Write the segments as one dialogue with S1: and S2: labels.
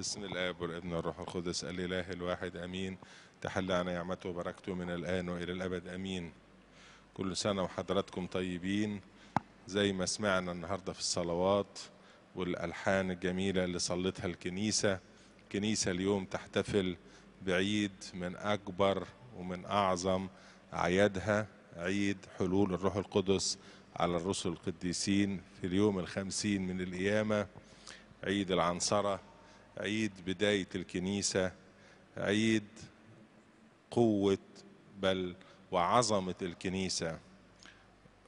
S1: باسم الاب والابن والروح القدس الاله الواحد امين تحلى عنا نعمته وبركته من الان والى الابد امين كل سنه وحضراتكم طيبين زي ما سمعنا النهارده في الصلوات والالحان الجميله اللي صلتها الكنيسه الكنيسه اليوم تحتفل بعيد من اكبر ومن اعظم اعيادها عيد حلول الروح القدس على الرسل القديسين في اليوم الخمسين من القيامه عيد العنصره عيد بداية الكنيسة عيد قوة بل وعظمة الكنيسة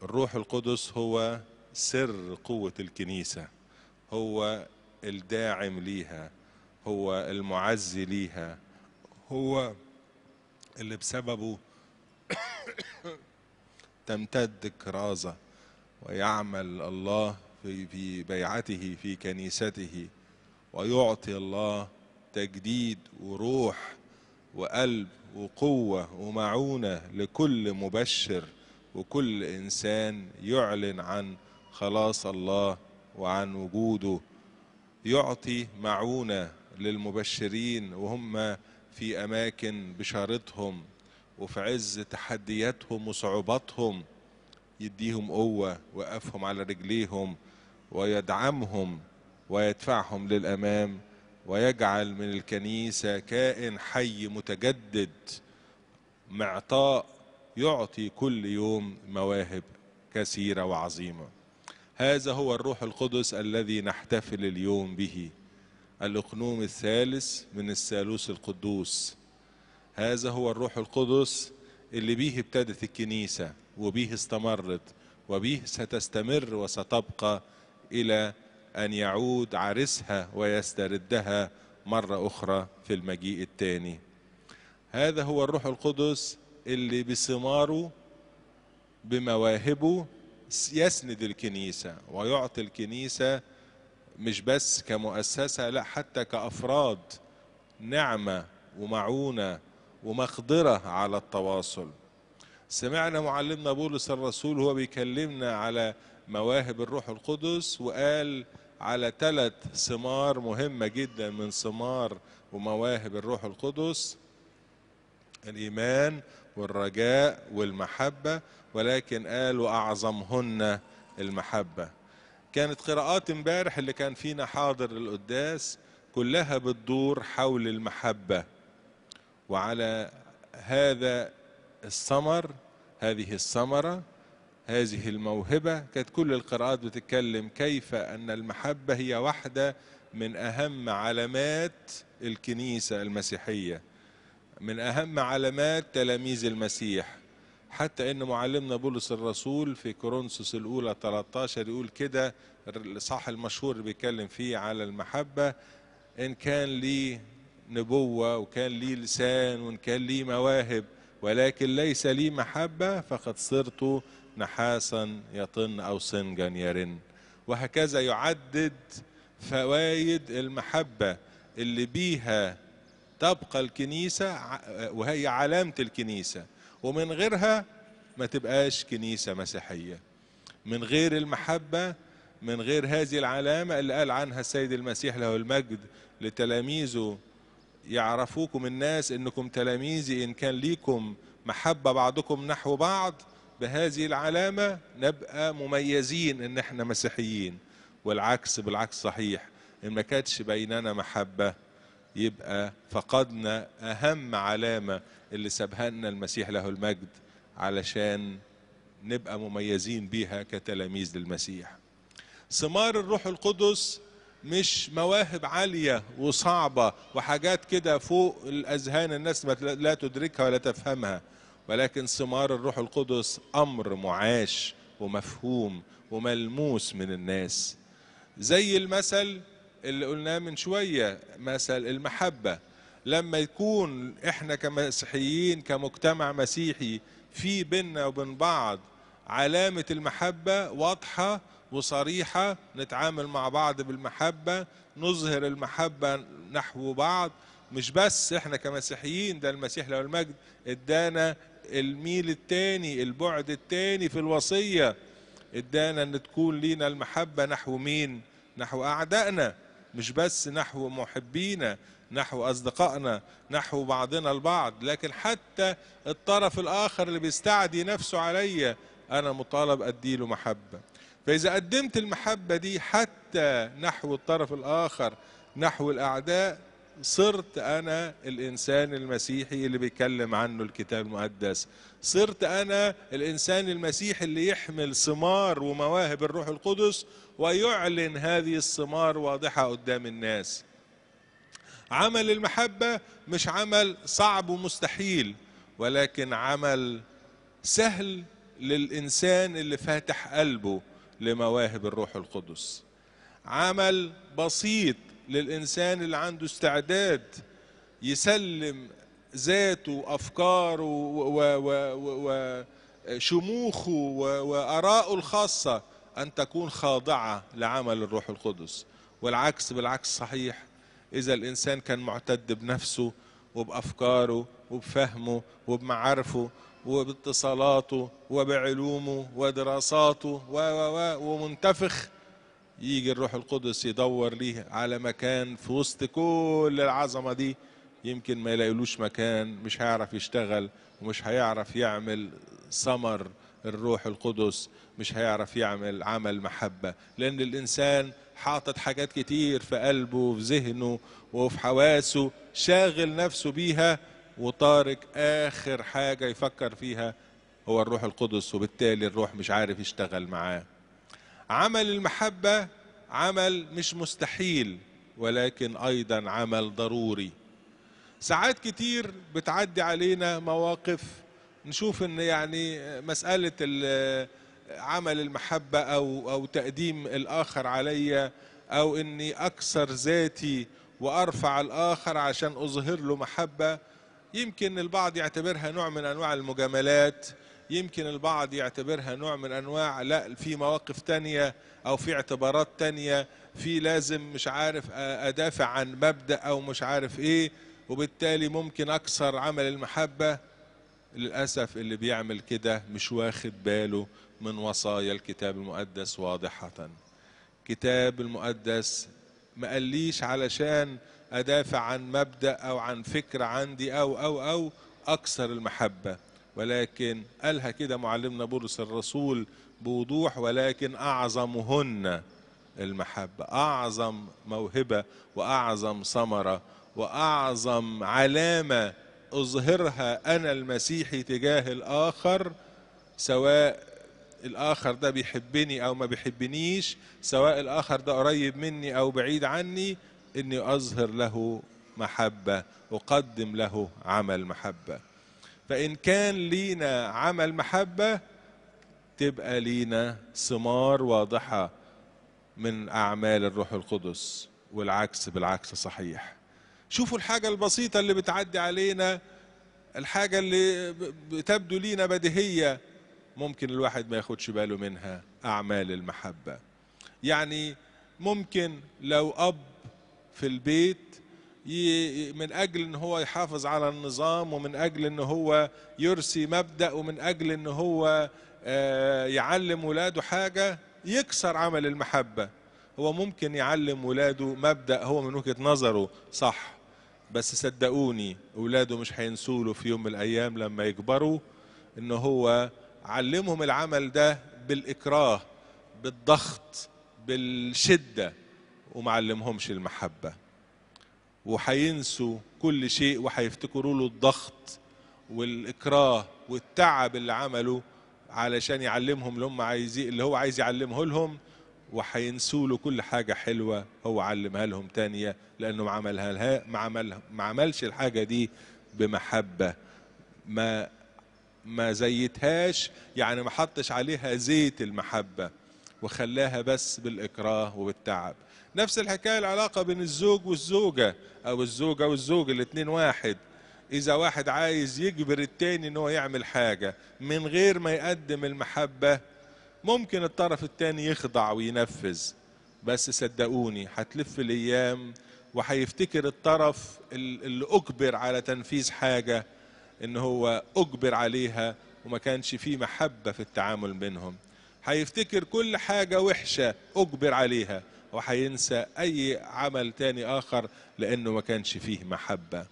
S1: الروح القدس هو سر قوة الكنيسة هو الداعم ليها هو المعزي ليها هو اللي بسببه تمتد كرازة ويعمل الله في بيعته في كنيسته ويعطي الله تجديد وروح وقلب وقوه ومعونه لكل مبشر وكل انسان يعلن عن خلاص الله وعن وجوده يعطي معونه للمبشرين وهم في اماكن بشارتهم وفي عز تحدياتهم وصعوباتهم يديهم قوه وقفهم على رجليهم ويدعمهم ويدفعهم للامام ويجعل من الكنيسه كائن حي متجدد معطاء يعطي كل يوم مواهب كثيره وعظيمه هذا هو الروح القدس الذي نحتفل اليوم به الاقنوم الثالث من الثالوث القدوس هذا هو الروح القدس اللي به ابتدت الكنيسه وبه استمرت وبه ستستمر وستبقى الى أن يعود عريسها ويستردها مرة أخرى في المجيء الثاني هذا هو الروح القدس اللي بثماره بمواهبه يسند الكنيسة ويعطي الكنيسة مش بس كمؤسسة لا حتى كأفراد نعمة ومعونة ومقدرة على التواصل سمعنا معلمنا بولس الرسول وهو بيكلمنا على مواهب الروح القدس وقال على ثلاث ثمار مهمة جدا من ثمار ومواهب الروح القدس الإيمان والرجاء والمحبة ولكن قال وأعظمهن المحبة كانت قراءات امبارح اللي كان فينا حاضر القداس كلها بتدور حول المحبة وعلى هذا الثمر هذه الثمرة هذه الموهبة كانت كل القراءات بتتكلم كيف أن المحبة هي واحدة من أهم علامات الكنيسة المسيحية من أهم علامات تلاميذ المسيح حتى أن معلمنا بولس الرسول في كورنثوس الأولى 13 يقول كده الإصحاح المشهور اللي بيتكلم فيه على المحبة إن كان لي نبوة وكان لي لسان وإن كان لي مواهب ولكن ليس لي محبة فقد صرت نحاسا يطن أو سنجا يرن وهكذا يعدد فوائد المحبة اللي بيها تبقى الكنيسة وهي علامة الكنيسة ومن غيرها ما تبقاش كنيسة مسيحية من غير المحبة من غير هذه العلامة اللي قال عنها السيد المسيح له المجد لتلاميذه يعرفوكم الناس انكم تلاميذي ان كان ليكم محبة بعضكم نحو بعض بهذه العلامة نبقى مميزين إن إحنا مسيحيين والعكس بالعكس صحيح إن ما كانتش بيننا محبة يبقى فقدنا أهم علامة اللي سابها لنا المسيح له المجد علشان نبقى مميزين بيها كتلاميذ للمسيح ثمار الروح القدس مش مواهب عالية وصعبة وحاجات كده فوق الأذهان الناس لا تدركها ولا تفهمها ولكن ثمار الروح القدس امر معاش ومفهوم وملموس من الناس زي المثل اللي قلناه من شويه مثل المحبه لما يكون احنا كمسيحيين كمجتمع مسيحي في بينا وبين بعض علامه المحبه واضحه وصريحه نتعامل مع بعض بالمحبه نظهر المحبه نحو بعض مش بس احنا كمسيحيين ده المسيح له المجد ادانا الميل الثاني البعد الثاني في الوصية ادانا ان تكون لينا المحبة نحو مين نحو اعدائنا مش بس نحو محبينا نحو اصدقائنا نحو بعضنا البعض لكن حتى الطرف الاخر اللي بيستعدي نفسه عليا انا مطالب اديله محبه فاذا قدمت المحبه دي حتى نحو الطرف الاخر نحو الاعداء صرت انا الانسان المسيحي اللي بيتكلم عنه الكتاب المقدس صرت انا الانسان المسيحي اللي يحمل ثمار ومواهب الروح القدس ويعلن هذه الثمار واضحه قدام الناس عمل المحبه مش عمل صعب ومستحيل ولكن عمل سهل للانسان اللي فاتح قلبه لمواهب الروح القدس عمل بسيط للإنسان اللي عنده استعداد يسلم ذاته وأفكاره وشموخه وآراءه الخاصة أن تكون خاضعة لعمل الروح القدس والعكس بالعكس صحيح إذا الإنسان كان معتد بنفسه وبأفكاره وبفهمه وبمعارفه وباتصالاته وبعلومه ودراساته و ومنتفخ يجي الروح القدس يدور ليه على مكان في وسط كل العظمه دي يمكن ما يلاقيلوش مكان مش هيعرف يشتغل ومش هيعرف يعمل ثمر الروح القدس مش هيعرف يعمل عمل محبه لان الانسان حاطط حاجات كتير في قلبه وفي ذهنه وفي حواسه شاغل نفسه بيها وطارق اخر حاجه يفكر فيها هو الروح القدس وبالتالي الروح مش عارف يشتغل معاه عمل المحبة عمل مش مستحيل ولكن أيضا عمل ضروري ساعات كتير بتعدي علينا مواقف نشوف ان يعني مسألة عمل المحبة أو, أو تقديم الآخر عليا أو إني أكسر ذاتي وأرفع الآخر عشان أظهر له محبة يمكن البعض يعتبرها نوع من أنواع المجاملات يمكن البعض يعتبرها نوع من انواع لا في مواقف تانية او في اعتبارات تانية في لازم مش عارف ادافع عن مبدا او مش عارف ايه وبالتالي ممكن اكسر عمل المحبه للاسف اللي بيعمل كده مش واخد باله من وصايا الكتاب المقدس واضحه كتاب المقدس ما قاليش علشان ادافع عن مبدا او عن فكره عندي او او او اكسر المحبه ولكن قالها كده معلمنا بولس الرسول بوضوح ولكن أعظمهن المحبة أعظم موهبة وأعظم ثمرة وأعظم علامة أظهرها أنا المسيحي تجاه الآخر سواء الآخر ده بيحبني أو ما بيحبنيش سواء الآخر ده قريب مني أو بعيد عني إني أظهر له محبة أقدم له عمل محبة فإن كان لينا عمل محبة تبقى لينا ثمار واضحة من أعمال الروح القدس والعكس بالعكس صحيح شوفوا الحاجة البسيطة اللي بتعدي علينا الحاجة اللي بتبدو لينا بديهية ممكن الواحد ما ياخدش باله منها أعمال المحبة يعني ممكن لو أب في البيت من أجل أن هو يحافظ على النظام ومن أجل أن هو يرسي مبدأ ومن أجل أن هو آه، يعلم ولاده حاجة يكسر عمل المحبة هو ممكن يعلم ولاده مبدأ هو من وجهة نظره صح بس صدقوني ولاده مش هينسوا له في يوم من الأيام لما يكبروا أن هو علمهم العمل ده بالإكراه بالضغط بالشدة ومعلمهمش المحبة وهينسوا كل شيء وهيفتكروا له الضغط والاكراه والتعب اللي عمله علشان يعلمهم اللي هم عايزين اللي هو عايز يعلمه لهم وهينسوا له كل حاجه حلوه هو علمها لهم تانية لانه ما عملها لها ما عمل ما عملش الحاجه دي بمحبه ما ما زيتهاش يعني ما حطش عليها زيت المحبه وخلاها بس بالاكراه وبالتعب نفس الحكاية العلاقة بين الزوج والزوجة أو الزوجة والزوج الاتنين واحد إذا واحد عايز يجبر التاني إن هو يعمل حاجة من غير ما يقدم المحبة ممكن الطرف التاني يخضع وينفذ بس صدقوني هتلف الأيام وهيفتكر الطرف اللي أجبر على تنفيذ حاجة إن هو أجبر عليها وما كانش فيه محبة في التعامل بينهم هيفتكر كل حاجة وحشة أجبر عليها وحينسى أي عمل تاني آخر لأنه ما كانش فيه محبة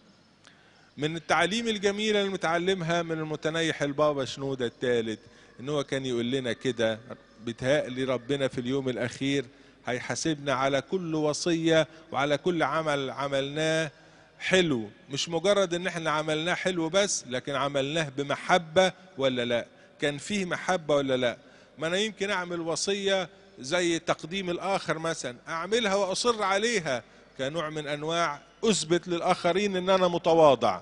S1: من التعاليم الجميلة اللي متعلمها من المتنيح البابا شنودة الثالث إن هو كان يقول لنا كده بتهيألي ربنا في اليوم الأخير هيحاسبنا على كل وصية وعلى كل عمل عملناه حلو مش مجرد ان احنا عملناه حلو بس لكن عملناه بمحبة ولا لا كان فيه محبة ولا لا ما انا يمكن اعمل وصية زي تقديم الآخر مثلا أعملها وأصر عليها كنوع من أنواع أثبت للآخرين أن أنا متواضع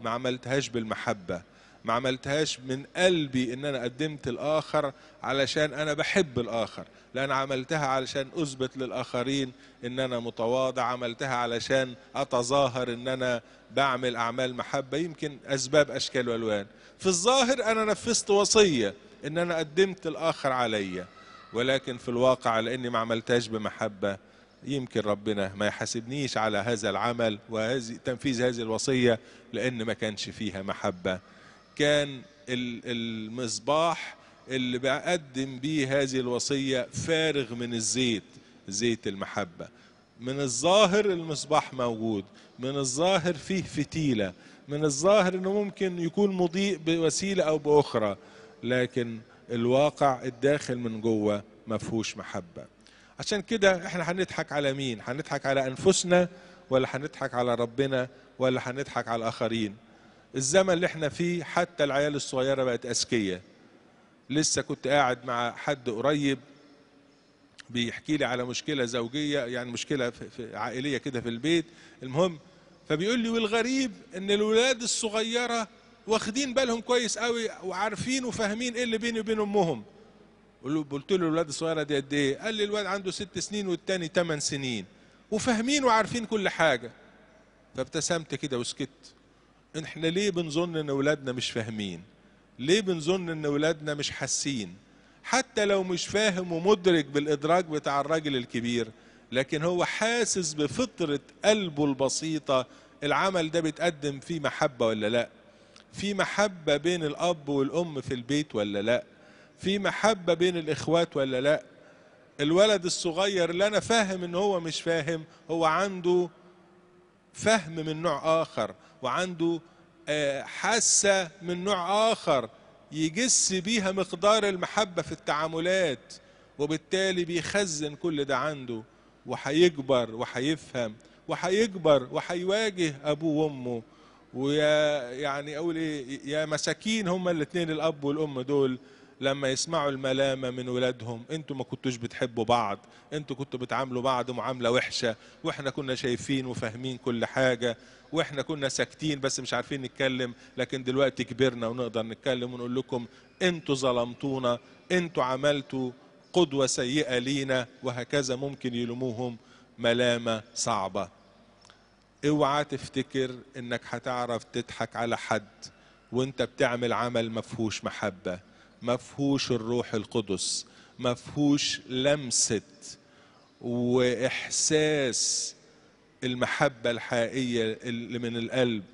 S1: ما عملتهاش بالمحبة ما عملتهاش من قلبي ان انا قدمت الاخر علشان انا بحب الاخر لا انا عملتها علشان اثبت للاخرين ان انا متواضع عملتها علشان اتظاهر ان انا بعمل اعمال محبه يمكن اسباب اشكال والوان في الظاهر انا نفذت وصيه ان انا قدمت الاخر عليا ولكن في الواقع لاني ما عملتهاش بمحبه يمكن ربنا ما يحاسبنيش على هذا العمل وهذه تنفيذ هذه الوصيه لان ما كانش فيها محبه كان المصباح اللي بقدم بيه هذه الوصيه فارغ من الزيت زيت المحبه من الظاهر المصباح موجود من الظاهر فيه فتيله من الظاهر انه ممكن يكون مضيء بوسيله او باخرى لكن الواقع الداخل من جوه ما فيهوش محبه عشان كده احنا هنضحك على مين هنضحك على انفسنا ولا هنضحك على ربنا ولا هنضحك على الاخرين الزمن اللي احنا فيه حتى العيال الصغيره بقت اذكياء لسه كنت قاعد مع حد قريب بيحكي لي على مشكله زوجيه يعني مشكله في عائليه كده في البيت المهم فبيقول لي والغريب ان الولاد الصغيره واخدين بالهم كويس قوي وعارفين وفاهمين ايه اللي بيني وبين امهم قلت له الولاد الصغيره دي قد ايه قال لي الواد عنده ست سنين والتاني ثمان سنين وفاهمين وعارفين كل حاجه فابتسمت كده وسكت احنا ليه بنظن ان ولادنا مش فاهمين ليه بنظن ان ولادنا مش حاسين حتى لو مش فاهم ومدرك بالادراك بتاع الراجل الكبير لكن هو حاسس بفطره قلبه البسيطه العمل ده بيتقدم فيه محبه ولا لا في محبة بين الأب والأم في البيت ولا لأ في محبة بين الإخوات ولا لأ الولد الصغير اللي أنا فاهم إن هو مش فاهم هو عنده فهم من نوع آخر وعنده آه، حاسة من نوع آخر يجس بيها مقدار المحبة في التعاملات وبالتالي بيخزن كل ده عنده وهيكبر وهيفهم وهيكبر وهيواجه أبوه وأمه ويا يعني اقول ايه يا مساكين هما الاثنين الاب والام دول لما يسمعوا الملامة من ولادهم انتوا ما كنتوش بتحبوا بعض انتوا كنتوا بتعاملوا بعض معاملة وحشة واحنا كنا شايفين وفاهمين كل حاجة واحنا كنا ساكتين بس مش عارفين نتكلم لكن دلوقتي كبرنا ونقدر نتكلم ونقول لكم انتوا ظلمتونا انتوا عملتوا قدوة سيئة لينا وهكذا ممكن يلوموهم ملامة صعبة اوعى تفتكر انك هتعرف تضحك على حد وانت بتعمل عمل مفهوش محبه مفهوش الروح القدس مفهوش لمسه واحساس المحبه الحقيقيه اللي من القلب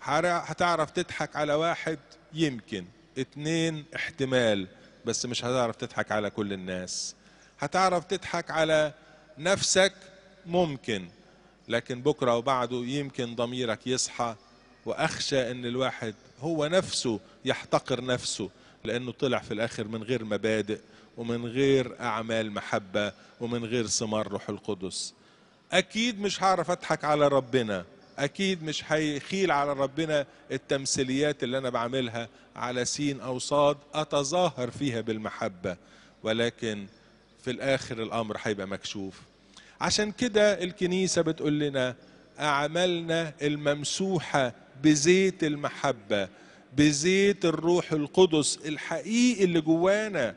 S1: هتعرف تضحك على واحد يمكن اتنين احتمال بس مش هتعرف تضحك على كل الناس هتعرف تضحك على نفسك ممكن لكن بكرة وبعده يمكن ضميرك يصحى وأخشى أن الواحد هو نفسه يحتقر نفسه لأنه طلع في الآخر من غير مبادئ ومن غير أعمال محبة ومن غير ثمار روح القدس أكيد مش هعرف أضحك على ربنا أكيد مش هيخيل على ربنا التمثيليات اللي أنا بعملها على سين أو صاد أتظاهر فيها بالمحبة ولكن في الآخر الأمر هيبقى مكشوف عشان كده الكنيسة بتقول لنا أعمالنا الممسوحة بزيت المحبة بزيت الروح القدس الحقيقي اللي جوانا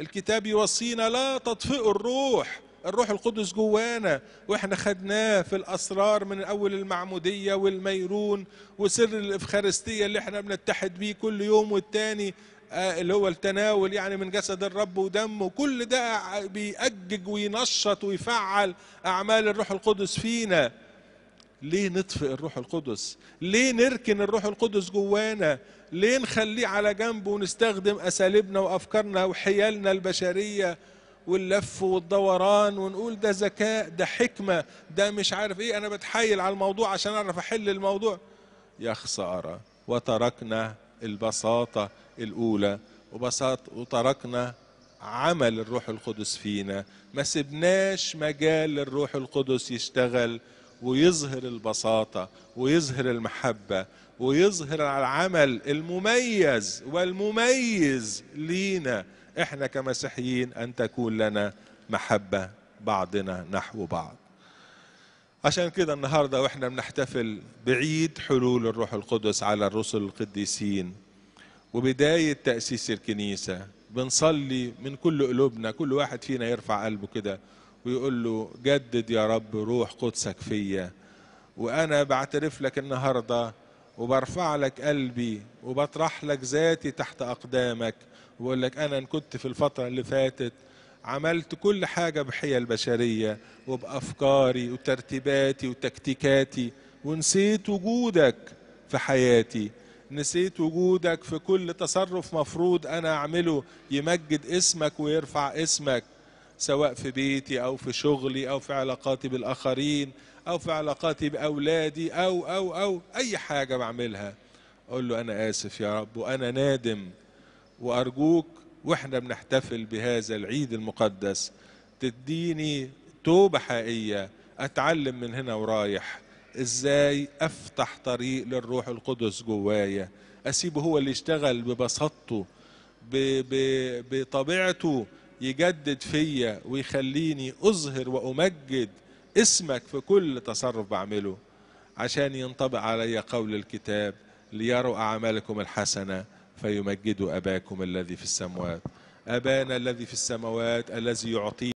S1: الكتاب يوصينا لا تطفئوا الروح الروح القدس جوانا واحنا خدناه في الاسرار من اول المعموديه والميرون وسر الافخارستيه اللي احنا بنتحد بيه كل يوم والتاني آه، اللي هو التناول يعني من جسد الرب ودمه كل ده بيأجج وينشط ويفعل أعمال الروح القدس فينا ليه نطفئ الروح القدس ليه نركن الروح القدس جوانا ليه نخليه على جنب ونستخدم أساليبنا وأفكارنا وحيالنا البشرية واللف والدوران ونقول ده ذكاء ده حكمة ده مش عارف ايه انا بتحايل على الموضوع عشان اعرف احل الموضوع يا خسارة وتركنا البساطة الأولى وبساط وتركنا عمل الروح القدس فينا ما سبناش مجال للروح القدس يشتغل ويظهر البساطة ويظهر المحبة ويظهر العمل المميز والمميز لينا احنا كمسيحيين ان تكون لنا محبة بعضنا نحو بعض عشان كده النهارده واحنا بنحتفل بعيد حلول الروح القدس على الرسل القديسين وبداية تأسيس الكنيسة بنصلي من كل قلوبنا كل واحد فينا يرفع قلبه كده ويقول له جدد يا رب روح قدسك فيا وأنا بعترف لك النهاردة وبرفع لك قلبي وبطرح لك ذاتي تحت أقدامك وبقول لك أنا إن كنت في الفترة اللي فاتت عملت كل حاجة بحية البشرية وبأفكاري وترتيباتي وتكتيكاتي ونسيت وجودك في حياتي نسيت وجودك في كل تصرف مفروض أنا أعمله يمجد اسمك ويرفع اسمك سواء في بيتي أو في شغلي أو في علاقاتي بالآخرين أو في علاقاتي بأولادي أو أو أو أي حاجة بعملها أقول له أنا آسف يا رب وأنا نادم وأرجوك وإحنا بنحتفل بهذا العيد المقدس تديني توبة حقيقية أتعلم من هنا ورايح ازاي افتح طريق للروح القدس جوايا اسيبه هو اللي يشتغل ببساطته بطبيعته يجدد فيا ويخليني اظهر وامجد اسمك في كل تصرف بعمله عشان ينطبق علي قول الكتاب ليروا اعمالكم الحسنه فيمجدوا اباكم الذي في السموات ابانا الذي في السموات الذي يعطي